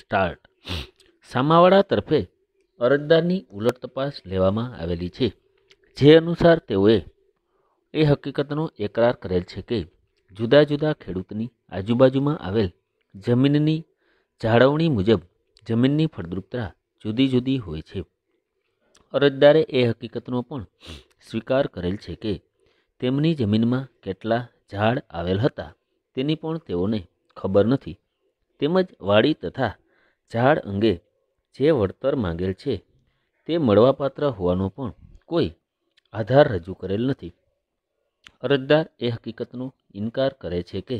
start સામાવાળા તરફે અરજદારની ઉલટ તપાસ લેવામાં આવેલી છે જે અનુસાર તેઓએ એ હકીકતનો એકરાર કરેલ છે કે જુદા જુદા ખેડૂતની આજુબાજુમાં આવેલ જમીનની જાળવણી મુજબ જમીનની ફળદ્રુપતા જુદી જુદી હોય છે અરજદારે એ હકીકતનો પણ સ્વીકાર કરેલ છે કે તેમની જમીનમાં કેટલા ઝાડ આવેલ હતા તેની પણ તેઓને ખબર નથી તેમજ વાડી તથા ઝાડ અંગે જે વળતર માંગેલ છે તે મળવાપાત્ર હોવાનો પણ કોઈ આધાર રજૂ કરેલ નથી અરજદાર એ હકીકતનો ઇનકાર કરે છે કે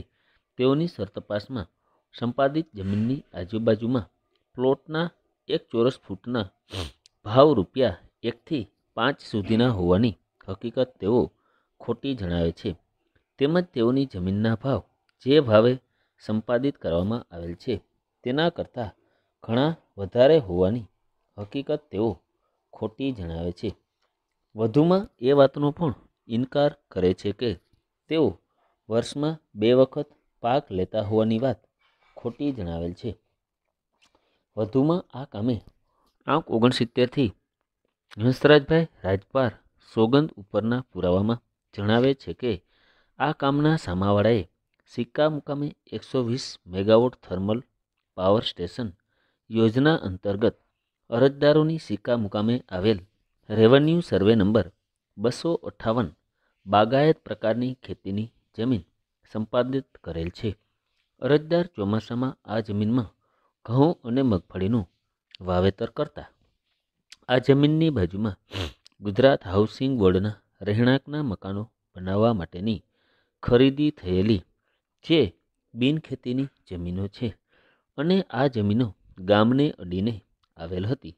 તેઓની સરતપાસમાં સંપાદિત જમીનની આજુબાજુમાં પ્લોટના એક ચોરસ ફૂટના ભાવ રૂપિયા એકથી પાંચ સુધીના હોવાની હકીકત તેઓ ખોટી જણાવે છે તેમજ તેઓની જમીનના ભાવ જે ભાવે સંપાદિત કરવામાં આવેલ છે તેના કરતાં ઘણા વધારે હોવાની હકીકત તેઓ ખોટી જણાવે છે વધુમાં એ વાતનો પણ ઇનકાર કરે છે કે તેઓ વર્ષમાં બે વખત પાક લેતા હોવાની વાત ખોટી જણાવેલ છે વધુમાં આ કામે આંક ઓગણસિત્તેરથી હંસરાજભાઈ રાજપાર સોગંદ ઉપરના પુરાવામાં જણાવે છે કે આ કામના સામાવાળાએ સિક્કા મુકામે એકસો વીસ મેગાવોટ થર્મલ પાવર સ્ટેશન યોજના અંતર્ગત અરજદારોની સિક્કા મુકામે આવેલ રેવન્યુ સર્વે નંબર બસો અઠ્ઠાવન બાગાયત પ્રકારની ખેતીની જમીન સંપાદિત કરેલ છે અરજદાર ચોમાસામાં આ જમીનમાં ઘઉં અને મગફળીનું વાવેતર કરતા આ જમીનની બાજુમાં ગુજરાત હાઉસિંગ બોર્ડના રહેણાંકના મકાનો બનાવવા માટેની ખરીદી થયેલી જે બિનખેતીની જમીનો છે અને આ જમીનો ગામને અડીને આવેલ હતી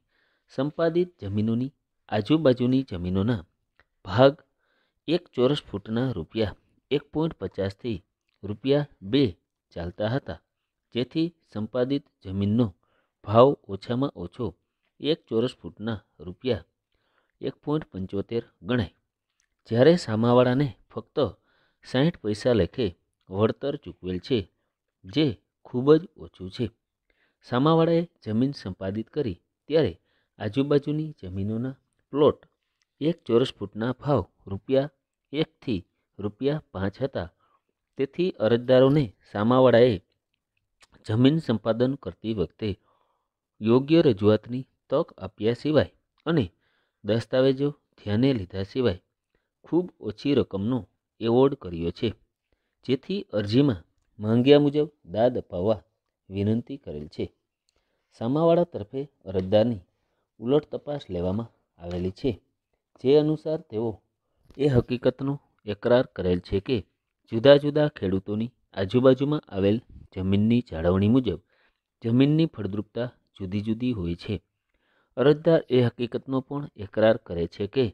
સંપાદિત જમીનોની આજુબાજુની જમીનોના ભાગ એક ચોરસ ફૂટના રૂપિયા એક પોઈન્ટ પચાસથી રૂપિયા બે ચાલતા હતા જેથી સંપાદિત જમીનનો ભાવ ઓછામાં ઓછો એક ચોરસ ફૂટના રૂપિયા એક પોઈન્ટ પંચોતેર ગણાય જ્યારે સામાવાળાને ફક્ત સાહીઠ પૈસા લેખે વળતર ચૂકવેલ છે જે ખૂબ જ ઓછું છે સામાવાળાએ જમીન સંપાદિત કરી ત્યારે આજુબાજુની જમીનોના પ્લોટ એક ચોરસ ફૂટના ભાવ રૂપિયા એકથી રૂપિયા પાંચ હતા તેથી અરજદારોને સામાવાળાએ જમીન સંપાદન કરતી વખતે યોગ્ય રજૂઆતની તક આપ્યા સિવાય અને દસ્તાવેજો ધ્યાને લીધા સિવાય ખૂબ ઓછી રકમનો એવોર્ડ કર્યો છે જેથી અરજીમાં માંગ્યા મુજબ દાદ અપાવવા વિનંતી કરેલ છે સામાવાળા તરફે અરજદારની ઉલટ તપાસ લેવામાં આવેલી છે જે અનુસાર તેઓ એ હકીકતનો એકરાર કરેલ છે કે જુદા જુદા ખેડૂતોની આજુબાજુમાં આવેલ જમીનની જાળવણી મુજબ જમીનની ફળદ્રુપતા જુદી જુદી હોય છે અરજદાર એ હકીકતનો પણ એકરાર કરે છે કે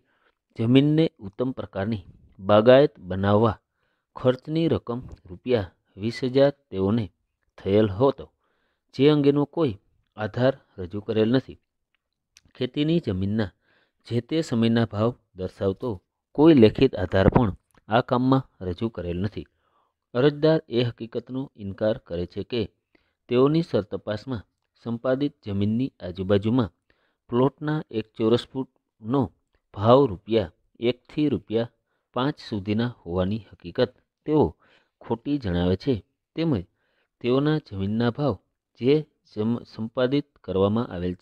જમીનને ઉત્તમ પ્રકારની બાગાયત બનાવવા ખર્ચની રકમ રૂપિયા વીસ હજાર તેઓને થયેલ હોતો જે અંગેનો કોઈ આધાર રજૂ કરેલ નથી ખેતીની જમીનના જે તે સમયના ભાવ દર્શાવતો કોઈ લેખિત આધાર પણ આ કામમાં રજૂ કરેલ નથી અરજદાર એ હકીકતનો ઇનકાર કરે છે કે તેઓની સરતપાસમાં સંપાદિત જમીનની આજુબાજુમાં પ્લોટના એક ચોરસ ફૂટનો ભાવ રૂપિયા એકથી રૂપિયા પાંચ સુધીના હોવાની હકીકત તેઓ ખોટી જણાવે છે તેમજ તેઓના જમીનના ભાવ જે સંપાદિત કરવામાં આવેલ છે